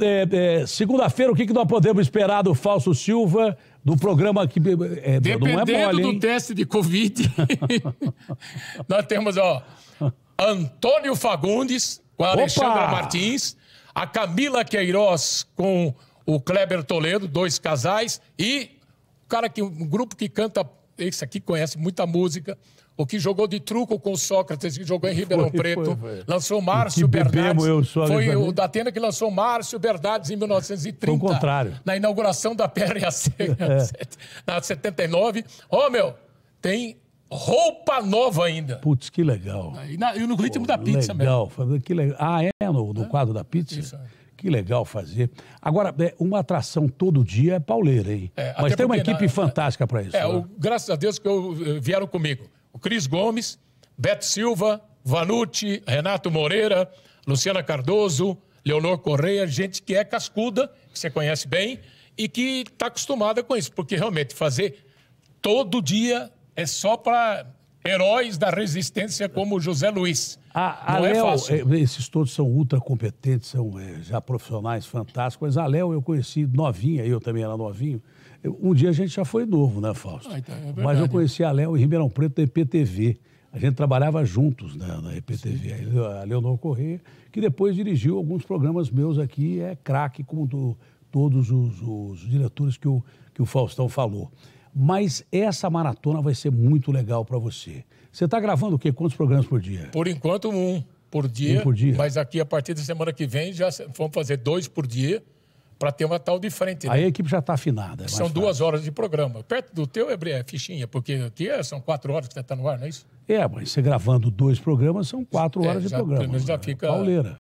é, é, segunda-feira, o que, que nós podemos esperar do Falso Silva, do programa que é, Dependendo é, não é mole, do teste de Covid, nós temos, ó, Antônio Fagundes com a Alexandra Martins, a Camila Queiroz com o Kleber Toledo, dois casais, e o cara que, um grupo que canta esse aqui conhece muita música, o que jogou de truco com Sócrates, que jogou em Ribeirão foi, Preto, foi, foi. lançou Márcio Bernardes. Eu, foi o né? da Atena que lançou Márcio Bernardes em 1930. Foi o contrário. Na inauguração da PRAC, é. na 79. Ô, oh, meu, tem roupa nova ainda. Putz, que legal. E, na, e no ritmo Pô, da pizza legal. mesmo. Legal, que legal. Ah, é? No, no é? quadro da pizza? Isso, é. Que legal fazer. Agora, é, uma atração todo dia é pauleira, hein? É, Mas tem uma equipe na, fantástica para isso. É, né? o, graças a Deus que eu, eh, vieram comigo. O Cris Gomes, Beto Silva, Vanucci, Renato Moreira, Luciana Cardoso, Leonor Correia, gente que é cascuda, que você conhece bem e que está acostumada com isso. Porque realmente fazer todo dia é só para heróis da resistência como José Luiz. A, ah, a Não Léo, é fácil. Eh, esses todos são ultra competentes, são é, já profissionais fantásticos. Mas a Léo eu conheci novinha, eu também era novinho. um dia a gente já foi novo, né, Fausto? Ah, então, é mas eu conheci a Léo em Ribeirão Preto da EPTV. A gente trabalhava juntos né, na EPTV. Sim. A Leonor Corrêa, que depois dirigiu alguns programas meus aqui, é craque como do, todos os, os diretores que o, que o Faustão falou. Mas essa maratona vai ser muito legal para você. Você está gravando o quê? Quantos programas por dia? Por enquanto, um por dia. Um por dia. Mas aqui, a partir da semana que vem, já vamos fazer dois por dia para ter uma tal diferente. Né? Aí a equipe já está afinada. É são fácil. duas horas de programa. Perto do teu é, é fichinha, porque aqui é, são quatro horas que você está no ar, não é isso? É, mas você gravando dois programas, são quatro é, horas já, de programa. Já fica... Pauleira.